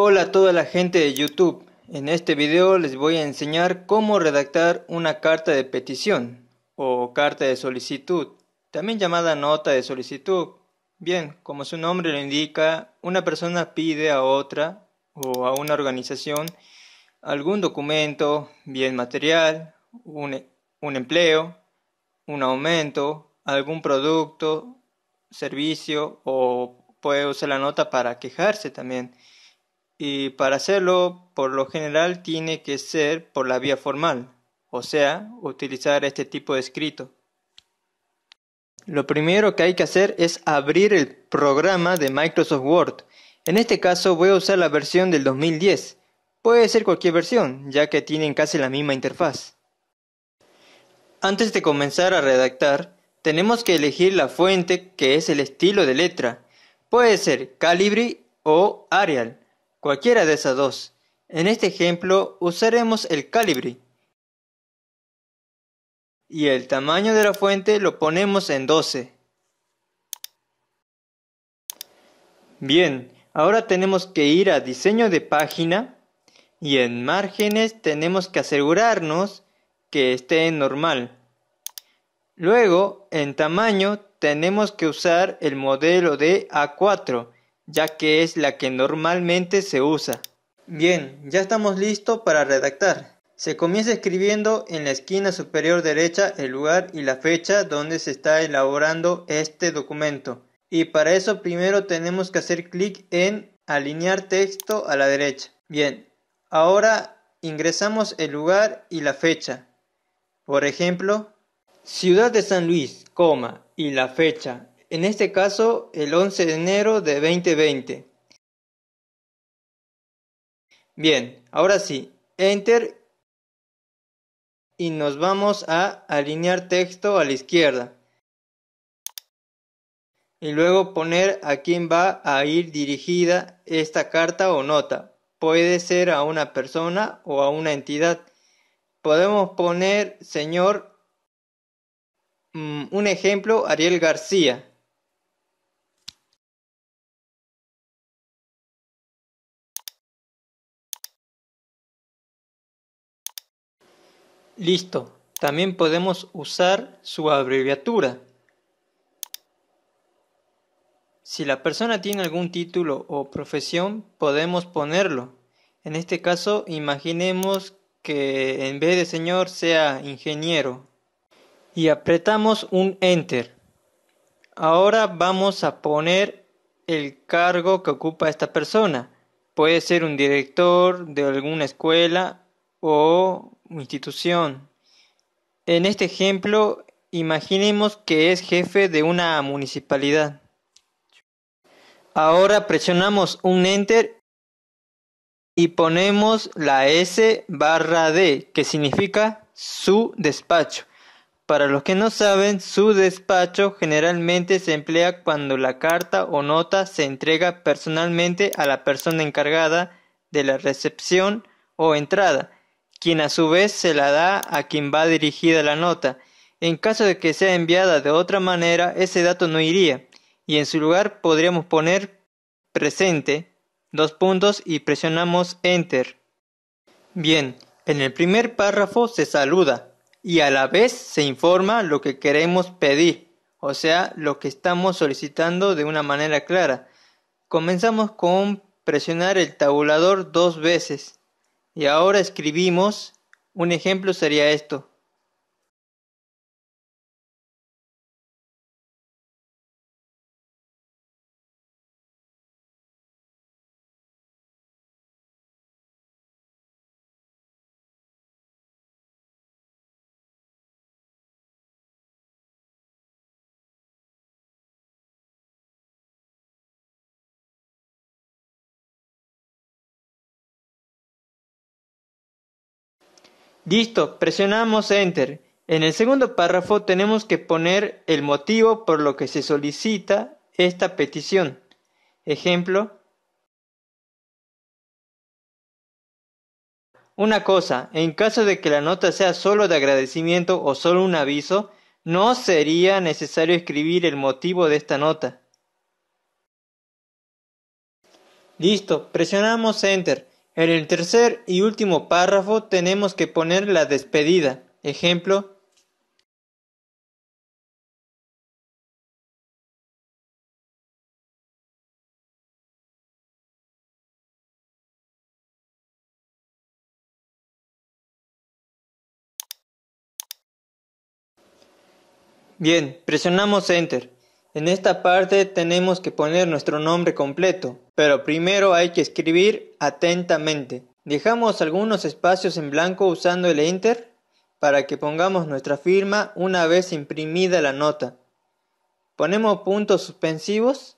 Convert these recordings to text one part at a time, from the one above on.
Hola a toda la gente de YouTube. En este video les voy a enseñar cómo redactar una carta de petición o carta de solicitud, también llamada nota de solicitud. Bien, como su nombre lo indica, una persona pide a otra o a una organización algún documento, bien material, un, e, un empleo, un aumento, algún producto, servicio o puede usar la nota para quejarse también y para hacerlo por lo general tiene que ser por la vía formal, o sea, utilizar este tipo de escrito. Lo primero que hay que hacer es abrir el programa de Microsoft Word. En este caso voy a usar la versión del 2010. Puede ser cualquier versión, ya que tienen casi la misma interfaz. Antes de comenzar a redactar, tenemos que elegir la fuente que es el estilo de letra. Puede ser Calibri o Arial cualquiera de esas dos. En este ejemplo usaremos el calibre y el tamaño de la fuente lo ponemos en 12. Bien, ahora tenemos que ir a diseño de página y en márgenes tenemos que asegurarnos que esté en normal. Luego, en tamaño tenemos que usar el modelo de A4 ya que es la que normalmente se usa. Bien, ya estamos listos para redactar. Se comienza escribiendo en la esquina superior derecha el lugar y la fecha donde se está elaborando este documento. Y para eso primero tenemos que hacer clic en alinear texto a la derecha. Bien, ahora ingresamos el lugar y la fecha. Por ejemplo, Ciudad de San Luis, coma, y la fecha en este caso el 11 de enero de 2020. Bien, ahora sí, enter y nos vamos a alinear texto a la izquierda. Y luego poner a quién va a ir dirigida esta carta o nota. Puede ser a una persona o a una entidad. Podemos poner, señor, mm, un ejemplo, Ariel García. Listo. También podemos usar su abreviatura. Si la persona tiene algún título o profesión, podemos ponerlo. En este caso, imaginemos que en vez de señor sea ingeniero. Y apretamos un enter. Ahora vamos a poner el cargo que ocupa esta persona. Puede ser un director de alguna escuela o institución. En este ejemplo, imaginemos que es jefe de una municipalidad. Ahora presionamos un enter y ponemos la S barra D, que significa su despacho. Para los que no saben, su despacho generalmente se emplea cuando la carta o nota se entrega personalmente a la persona encargada de la recepción o entrada quien a su vez se la da a quien va dirigida la nota. En caso de que sea enviada de otra manera, ese dato no iría, y en su lugar podríamos poner presente, dos puntos y presionamos Enter. Bien, en el primer párrafo se saluda y a la vez se informa lo que queremos pedir, o sea, lo que estamos solicitando de una manera clara. Comenzamos con presionar el tabulador dos veces y ahora escribimos, un ejemplo sería esto. Listo, presionamos Enter. En el segundo párrafo tenemos que poner el motivo por lo que se solicita esta petición. Ejemplo. Una cosa, en caso de que la nota sea solo de agradecimiento o solo un aviso, no sería necesario escribir el motivo de esta nota. Listo, presionamos Enter. En el tercer y último párrafo tenemos que poner la despedida. Ejemplo, Bien, presionamos Enter. En esta parte tenemos que poner nuestro nombre completo, pero primero hay que escribir atentamente. Dejamos algunos espacios en blanco usando el Enter para que pongamos nuestra firma una vez imprimida la nota. Ponemos puntos suspensivos,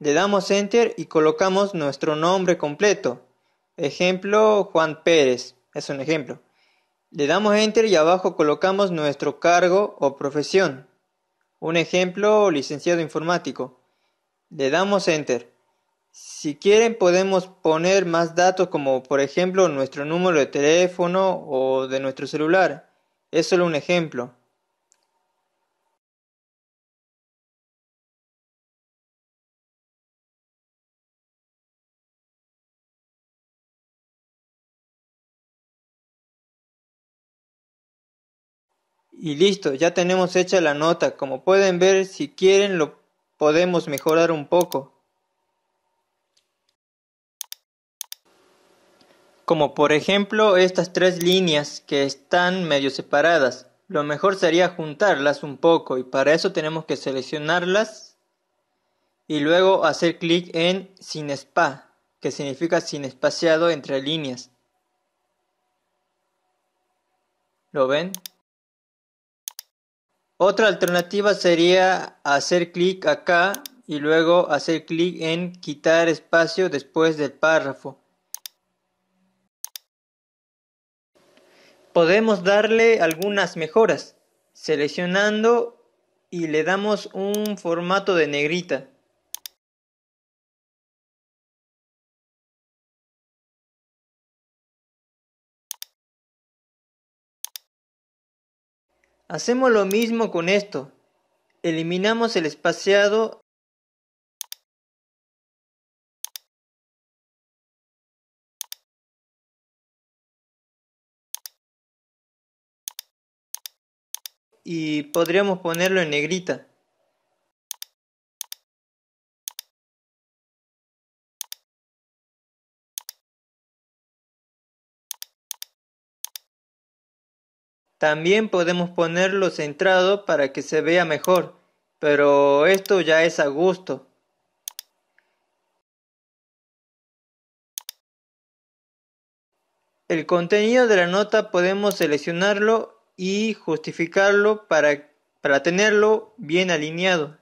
le damos Enter y colocamos nuestro nombre completo. Ejemplo, Juan Pérez, es un ejemplo. Le damos Enter y abajo colocamos nuestro cargo o profesión. Un ejemplo, licenciado informático. Le damos Enter. Si quieren podemos poner más datos como por ejemplo nuestro número de teléfono o de nuestro celular. Es solo un ejemplo. Y listo, ya tenemos hecha la nota. Como pueden ver, si quieren lo podemos mejorar un poco. como por ejemplo estas tres líneas que están medio separadas. Lo mejor sería juntarlas un poco y para eso tenemos que seleccionarlas y luego hacer clic en sin spa, que significa sin espaciado entre líneas. ¿Lo ven? Otra alternativa sería hacer clic acá y luego hacer clic en quitar espacio después del párrafo podemos darle algunas mejoras, seleccionando y le damos un formato de negrita. Hacemos lo mismo con esto. Eliminamos el espaciado y podríamos ponerlo en negrita. También podemos ponerlo centrado para que se vea mejor, pero esto ya es a gusto. El contenido de la nota podemos seleccionarlo y justificarlo para, tenerlo bien alineado.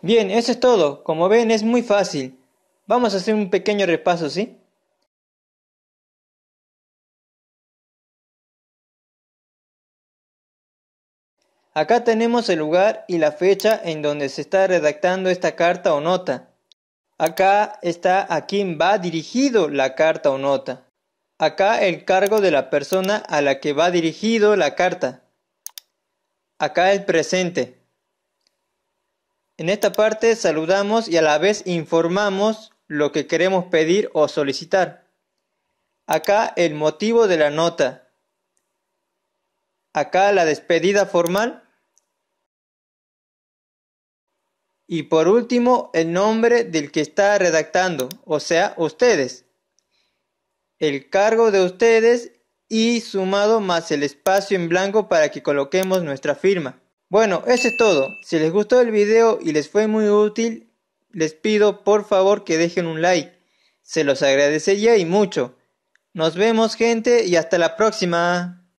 Bien, eso es todo. Como ven es muy fácil. Vamos a hacer un pequeño repaso, ¿sí? Acá tenemos el lugar y la fecha en donde se está redactando esta carta o nota. Acá está a quién va dirigido la carta o nota. Acá el cargo de la persona a la que va dirigido la carta. Acá el presente. En esta parte saludamos y a la vez informamos lo que queremos pedir o solicitar. Acá el motivo de la nota. Acá la despedida formal Y por último, el nombre del que está redactando, o sea, ustedes. El cargo de ustedes y sumado más el espacio en blanco para que coloquemos nuestra firma. Bueno, eso es todo. Si les gustó el video y les fue muy útil, les pido por favor que dejen un like. Se los agradecería y mucho. Nos vemos gente y hasta la próxima.